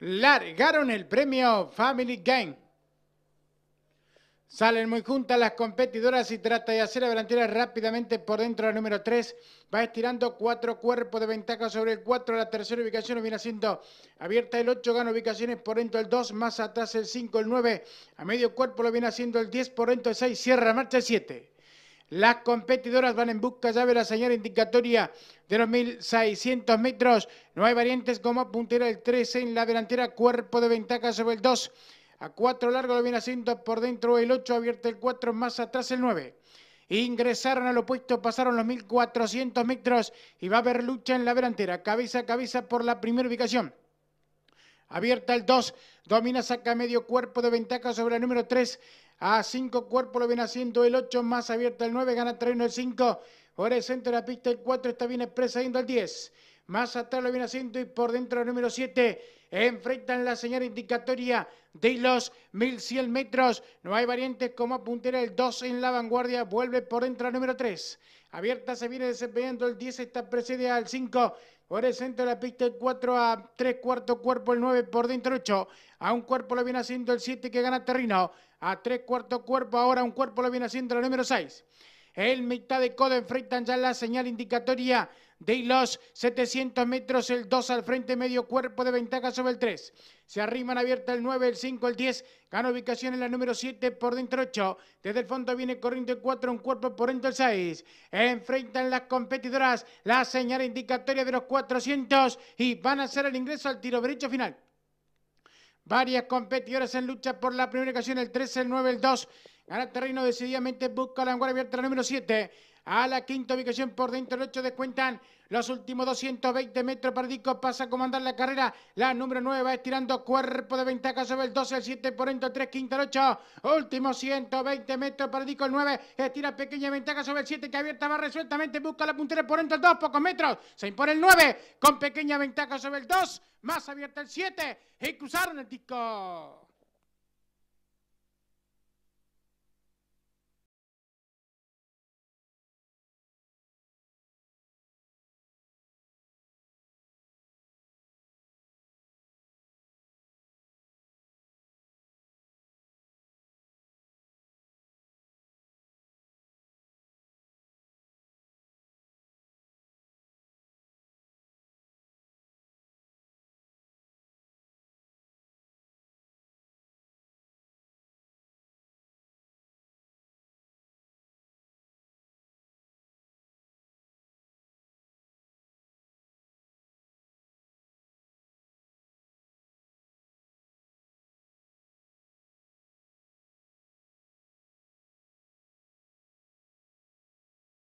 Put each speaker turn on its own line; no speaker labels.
largaron el premio Family Game. Salen muy juntas las competidoras y trata de hacer delantera rápidamente por dentro la número 3. Va estirando cuatro cuerpos de ventaja sobre el 4. La tercera ubicación lo viene haciendo abierta el 8. Gana ubicaciones por dentro el 2. Más atrás el 5, el 9. A medio cuerpo lo viene haciendo el 10. Por dentro el 6. Cierra marcha el 7. Las competidoras van en busca ya de la señal indicatoria de los 1600 metros. No hay variantes como puntera el 13 en la delantera, cuerpo de ventaja sobre el 2. A cuatro largo lo viene haciendo por dentro el 8, abierto el 4, más atrás el 9. Ingresaron al opuesto, pasaron los 1400 metros y va a haber lucha en la delantera, cabeza a cabeza por la primera ubicación. Abierta el 2. Domina, saca medio cuerpo de ventaja sobre el número 3. A 5 cuerpo lo viene haciendo el 8. Más abierta el 9. Gana terreno el 5. Por el centro de la pista el 4. Está bien expresa yendo al 10. Más atrás lo viene haciendo y por dentro el número 7 enfrentan la señal indicatoria de los 1100 metros. No hay variantes como puntera, el 2 en la vanguardia. Vuelve por dentro el número 3. Abierta se viene desempeñando el 10, está precede al 5. Por el centro de la pista el 4 a 3 cuarto cuerpo, el 9 por dentro 8. A un cuerpo lo viene haciendo el 7 que gana terreno. A 3 cuarto cuerpo, ahora un cuerpo lo viene haciendo el número 6. El mitad de codo enfrentan ya la señal indicatoria de los 700 metros, el 2 al frente, medio cuerpo de ventaja sobre el 3. Se arriman abierta el 9, el 5, el 10. Gana ubicación en la número 7 por dentro 8. Desde el fondo viene corriendo el 4, un cuerpo por dentro el 6. Enfrentan las competidoras la señal indicatoria de los 400 y van a hacer el ingreso al tiro derecho final. Varias competidoras en lucha por la primera ocasión, el 3, el 9, el 2. Gana terreno decididamente, busca la vanguardia abierta la número 7 a la quinta ubicación por dentro del 8 descuentan los últimos 220 metros para disco. pasa a comandar la carrera. La número 9 va estirando cuerpo de ventaja sobre el 12, el 7 por dentro, 3, quinta, el 8. Último 120 metros Perdico el 9. Estira pequeña ventaja sobre el 7 que abierta va resueltamente. Busca la puntera por dentro, el 2, pocos metros. Se impone el 9 con pequeña ventaja sobre el 2. Más abierta el 7. Y cruzaron el disco.